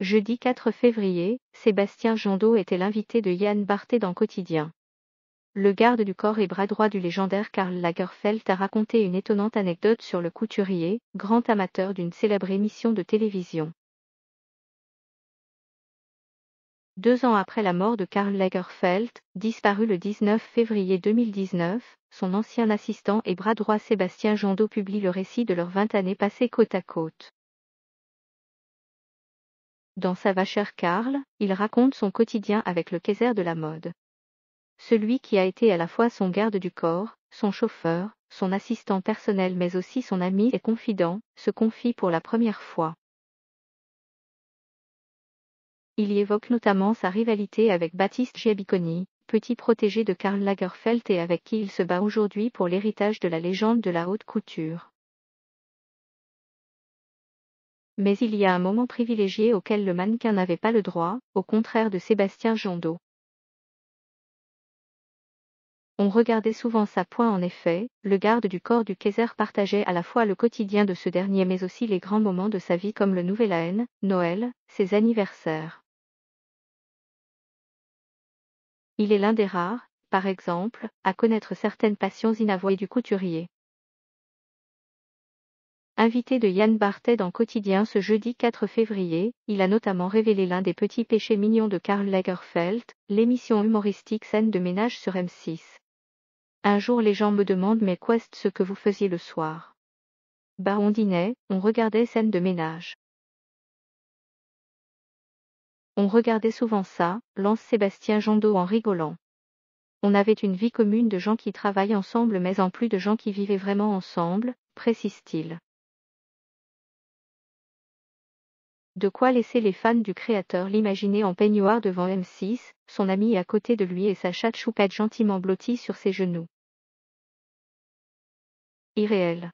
Jeudi 4 février, Sébastien Jondot était l'invité de Yann Barthé dans Quotidien. Le garde du corps et bras droit du légendaire Karl Lagerfeld a raconté une étonnante anecdote sur le couturier, grand amateur d'une célèbre émission de télévision. Deux ans après la mort de Karl Lagerfeld, disparu le 19 février 2019, son ancien assistant et bras droit Sébastien Jondot publie le récit de leurs 20 années passées côte à côte. Dans sa vachère Karl, il raconte son quotidien avec le Kaiser de la mode. Celui qui a été à la fois son garde du corps, son chauffeur, son assistant personnel mais aussi son ami et confident, se confie pour la première fois. Il y évoque notamment sa rivalité avec Baptiste Giabiconi, petit protégé de Karl Lagerfeld et avec qui il se bat aujourd'hui pour l'héritage de la légende de la haute couture mais il y a un moment privilégié auquel le mannequin n'avait pas le droit, au contraire de Sébastien Jondot. On regardait souvent sa pointe. en effet, le garde du corps du Kaiser partageait à la fois le quotidien de ce dernier mais aussi les grands moments de sa vie comme le Nouvel An, Noël, ses anniversaires. Il est l'un des rares, par exemple, à connaître certaines passions inavouées du couturier. Invité de Yann bartet dans Quotidien ce jeudi 4 février, il a notamment révélé l'un des petits péchés mignons de Karl Lagerfeld, l'émission humoristique Scène de ménage sur M6. Un jour les gens me demandent mais quoi ce que vous faisiez le soir Bah on dînait, on regardait Scène de ménage. On regardait souvent ça, lance Sébastien Jondot en rigolant. On avait une vie commune de gens qui travaillent ensemble mais en plus de gens qui vivaient vraiment ensemble, précise-t-il. De quoi laisser les fans du créateur l'imaginer en peignoir devant M6, son ami à côté de lui et sa chatte choupette gentiment blottie sur ses genoux. Irréel.